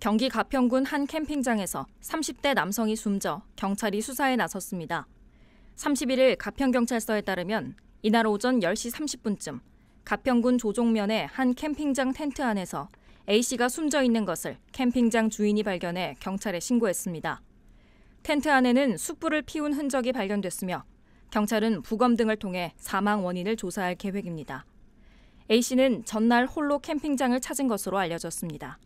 경기 가평군 한 캠핑장에서 30대 남성이 숨져 경찰이 수사에 나섰습니다. 31일 가평경찰서에 따르면 이날 오전 10시 30분쯤 가평군 조종면의 한 캠핑장 텐트 안에서 A씨가 숨져 있는 것을 캠핑장 주인이 발견해 경찰에 신고했습니다. 텐트 안에는 숯불을 피운 흔적이 발견됐으며 경찰은 부검 등을 통해 사망 원인을 조사할 계획입니다. A씨는 전날 홀로 캠핑장을 찾은 것으로 알려졌습니다.